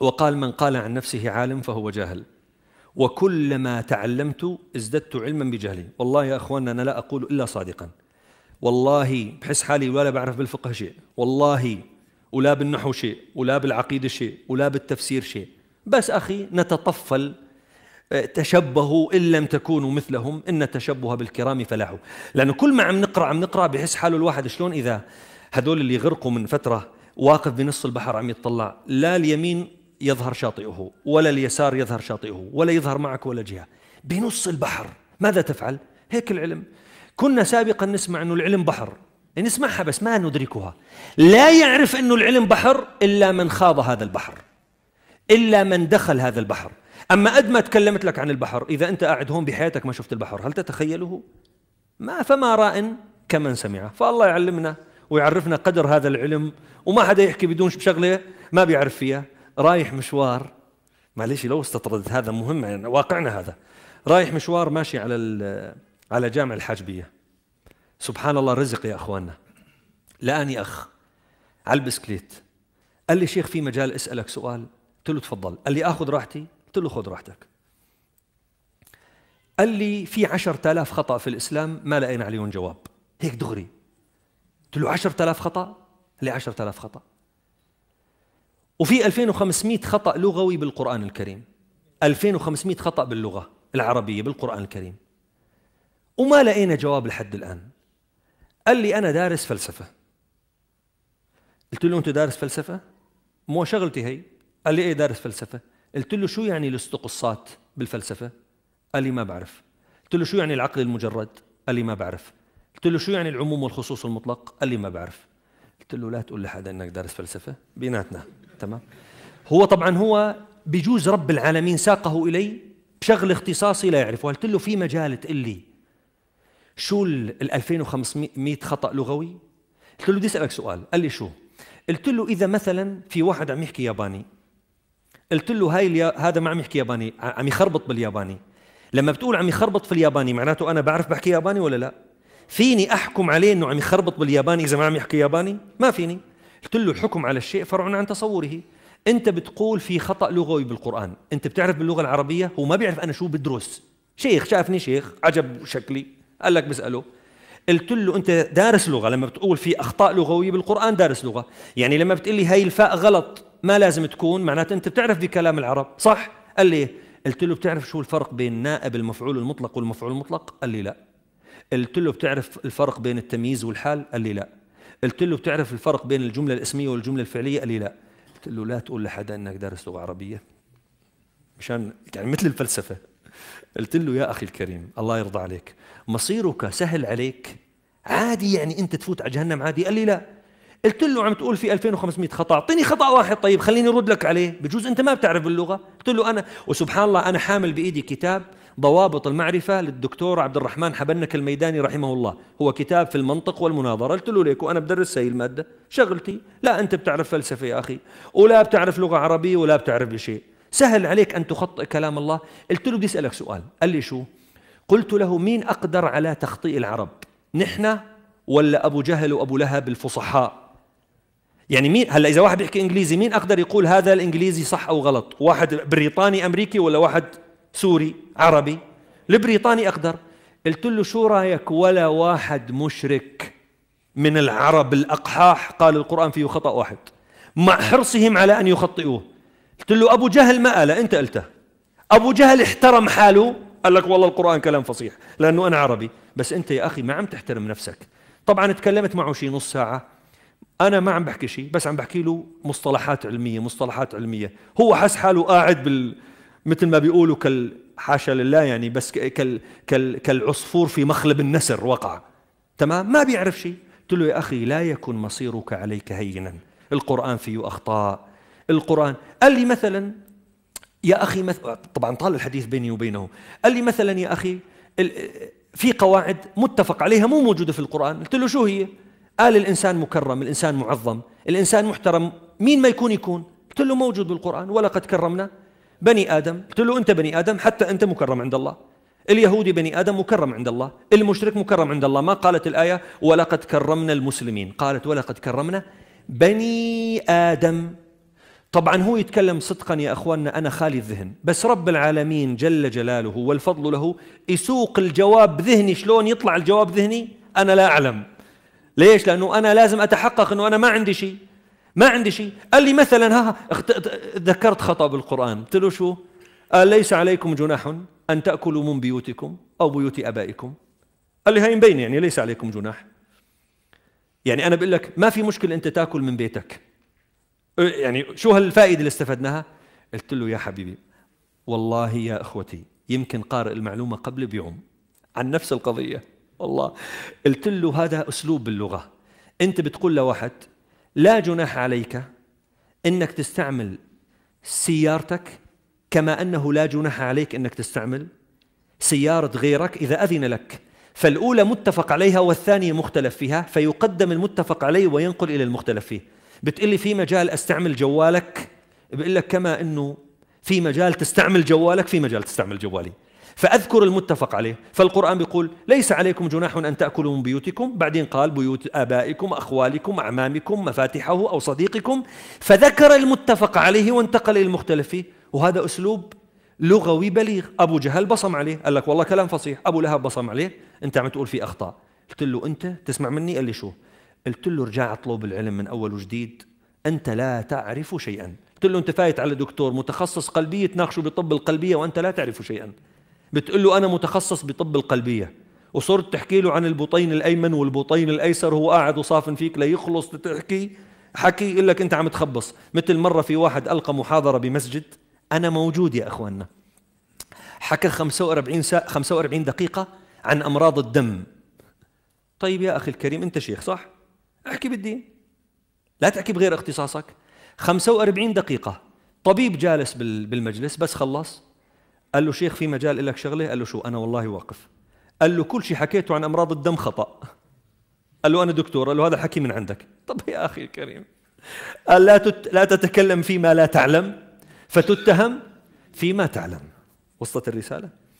وقال من قال عن نفسه عالم فهو جاهل وكلما تعلمت ازددت علما بجهلي والله يا أخواننا أنا لا أقول إلا صادقا والله بحس حالي ولا بعرف بالفقه شيء والله ولا بالنحو شيء ولا بالعقيدة شيء ولا بالتفسير شيء بس أخي نتطفل آه، تشبهوا إن لم تكونوا مثلهم إن تشبه بالكرام فلاحوا لأنه كل ما عم نقرأ عم نقرأ بحس حاله الواحد شلون إذا هدول اللي غرقوا من فترة واقف بنص البحر عم يتطلع لا اليمين يظهر شاطئه ولا اليسار يظهر شاطئه ولا يظهر معك ولا جهة بنص البحر ماذا تفعل؟ هيك العلم كنا سابقا نسمع أنه العلم بحر نسمعها بس ما ندركها لا يعرف أنه العلم بحر إلا من خاض هذا البحر إلا من دخل هذا البحر أما قد ما تكلمت لك عن البحر إذا أنت قاعد هون بحياتك ما شفت البحر هل تتخيله؟ ما فما راء كمن سمعه فالله يعلمنا ويعرفنا قدر هذا العلم وما حدا يحكي بدون شغله ما بيعرف فيها رايح مشوار معليش لو استطردت هذا مهم يعني واقعنا هذا رايح مشوار ماشي على على جامع الحاجبيه سبحان الله رزق يا اخواننا لاني اخ على البسكليت قال لي شيخ في مجال اسالك سؤال قلت له تفضل قال لي اخذ راحتي قلت له خذ راحتك قال لي في عشرة آلاف خطأ في الإسلام ما لقينا عليهم جواب هيك دغري قلت له عشرة آلاف خطأ قال لي عشرة آلاف خطأ وفي 2500 خطأ لغوي بالقرآن الكريم 2500 خطأ باللغة العربية بالقرآن الكريم وما لقينا جواب لحد الآن قال لي أنا دارس فلسفة قلت له أنت دارس فلسفة؟ مو شغلتي هي قال لي إيه دارس فلسفة قلت له شو يعني الاستقصات بالفلسفة؟ قال لي ما بعرف قلت له شو يعني العقل المجرد؟ قال لي ما بعرف قلت له شو يعني العموم والخصوص المطلق؟ قال لي ما بعرف قلت له لا تقول لحدا انك دارس فلسفه بيناتنا تمام هو طبعا هو بجوز رب العالمين ساقه الي بشغل اختصاصي لا يعرفه قلت له في مجال تقول لي شو ال 2500 خطا لغوي قلت له بدي اسالك سؤال قال لي شو قلت له اذا مثلا في واحد عم يحكي ياباني قلت له هاي اليا... هذا ما عم يحكي ياباني عم يخربط بالياباني لما بتقول عم يخربط في الياباني معناته انا بعرف بحكي ياباني ولا لا فيني احكم عليه انه عم يخربط بالياباني اذا ما عم يحكي ياباني ما فيني قلت له الحكم على الشيء فرع عن تصوره انت بتقول في خطا لغوي بالقران انت بتعرف باللغه العربيه هو ما بيعرف انا شو بدرس شيخ شافني شيخ عجب شكلي قال لك بساله قلت له انت دارس لغه لما بتقول في اخطاء لغويه بالقران دارس لغه يعني لما بتقول لي هي الفاء غلط ما لازم تكون معناته انت بتعرف بكلام العرب صح قال لي إيه؟ قلت له بتعرف شو الفرق بين نائب المفعول المطلق والمفعول المطلق قال لي لا قلت له بتعرف الفرق بين التمييز والحال قال لي لا قلت له بتعرف الفرق بين الجملة الاسمية والجملة الفعلية؟ قال لي لا قلت له لا تقول لحدا انك دارس لغة عربية مشان يعني مثل الفلسفة قلت له يا اخي الكريم الله يرضى عليك مصيرك سهل عليك عادي يعني انت تفوت على جهنم عادي قال لي لا قلت له عم تقول في 2500 خطا اعطيني خطا واحد طيب خليني ارد لك عليه بجوز انت ما بتعرف اللغه قلت له انا وسبحان الله انا حامل بايدي كتاب ضوابط المعرفة للدكتور عبد الرحمن حبنك الميداني رحمه الله هو كتاب في المنطق والمناظرة قلت له ليك وأنا بدرس هي المادة شغلتي لا أنت بتعرف فلسفة يا أخي ولا بتعرف لغة عربية ولا بتعرف شيء سهل عليك أن تخطئ كلام الله قلت له بدي أسألك سؤال قال لي شو قلت له مين أقدر على تخطئ العرب نحن ولا أبو جهل وأبو لهب الفصحاء يعني مين هلا اذا واحد بيحكي انجليزي مين اقدر يقول هذا الانجليزي صح او غلط واحد بريطاني امريكي ولا واحد سوري عربي البريطاني اقدر قلت له شو رايك ولا واحد مشرك من العرب الاقحاح قال القران فيه خطا واحد مع حرصهم على ان يخطئوه قلت له ابو جهل ما قال انت قلته ابو جهل احترم حاله قال لك والله القران كلام فصيح لانه انا عربي بس انت يا اخي ما عم تحترم نفسك طبعا تكلمت معه شي نص ساعه انا ما عم بحكي شيء بس عم بحكي له مصطلحات علميه مصطلحات علميه هو حس حاله قاعد بال مثل ما بيقولوا كال حاشا لله يعني بس كال كال كالعصفور في مخلب النسر وقع تمام ما بيعرف شيء قلت له يا أخي لا يكن مصيرك عليك هينا القرآن فيه أخطاء القرآن قال لي مثلا يا أخي مث... طبعا طال الحديث بيني وبينه قال لي مثلا يا أخي في قواعد متفق عليها مو موجودة في القرآن قلت له شو هي قال الإنسان مكرم الإنسان معظم الإنسان محترم مين ما يكون يكون قلت له موجود بالقرآن ولقد كرمنا بني آدم قلت له أنت بني آدم حتى أنت مكرم عند الله اليهودي بني آدم مكرم عند الله المشرك مكرم عند الله ما قالت الآية ولقد كرمنا المسلمين قالت ولقد كرمنا بني آدم طبعا هو يتكلم صدقا يا أخواننا أنا خالي الذهن بس رب العالمين جل جلاله والفضل له يسوق الجواب ذهني شلون يطلع الجواب ذهني أنا لا أعلم ليش لأنه أنا لازم أتحقق أنه أنا ما عندي شيء ما عندي شيء قال لي مثلا ها ذكرت خطا بالقران قلت له شو قال ليس عليكم جناح ان تاكلوا من بيوتكم او بيوت ابائكم قال لي هاي مبين يعني ليس عليكم جناح يعني انا بقول لك ما في مشكله انت تاكل من بيتك يعني شو هالفائده اللي استفدناها قلت له يا حبيبي والله يا اخوتي يمكن قارئ المعلومه قبل بيوم عن نفس القضيه والله قلت له هذا اسلوب باللغه انت بتقول لواحد لا جناح عليك انك تستعمل سيارتك كما انه لا جناح عليك انك تستعمل سياره غيرك اذا اذن لك فالاولى متفق عليها والثانيه مختلف فيها فيقدم المتفق عليه وينقل الى المختلف فيه بتقلي في مجال استعمل جوالك بقول لك كما انه في مجال تستعمل جوالك في مجال تستعمل جوالي فأذكر المتفق عليه فالقرآن بيقول ليس عليكم جناح أن تأكلوا من بيوتكم بعدين قال بيوت آبائكم أخوالكم أعمامكم مفاتحه أو صديقكم فذكر المتفق عليه وانتقل المختلف فيه وهذا أسلوب لغوي بليغ أبو جهل بصم عليه قال لك والله كلام فصيح أبو لهب بصم عليه أنت عم تقول في أخطاء قلت له أنت تسمع مني قال لي شو قلت له ارجع اطلب العلم من أول وجديد أنت لا تعرف شيئا قلت له أنت فايت على دكتور متخصص قلبية تناقشه بطب القلبية وأنت لا تعرف شيئا بتقول له أنا متخصص بطب القلبية وصرت تحكي له عن البطين الأيمن والبطين الأيسر هو قاعد وصافن فيك ليخلص تحكي حكي يقول لك أنت عم تخبص مثل مرة في واحد ألقى محاضرة بمسجد أنا موجود يا أخواننا حكى 45 سا... 45 دقيقة عن أمراض الدم طيب يا أخي الكريم أنت شيخ صح؟ احكي بالدين لا تحكي بغير اختصاصك 45 دقيقة طبيب جالس بالمجلس بس خلص قال له شيخ في مجال لك شغله قال له شو انا والله واقف قال له كل شيء حكيته عن امراض الدم خطا قال له انا دكتور قال له هذا حكي من عندك طب يا اخي الكريم قال لا تت... لا تتكلم فيما لا تعلم فتتهم فيما تعلم وصلت الرساله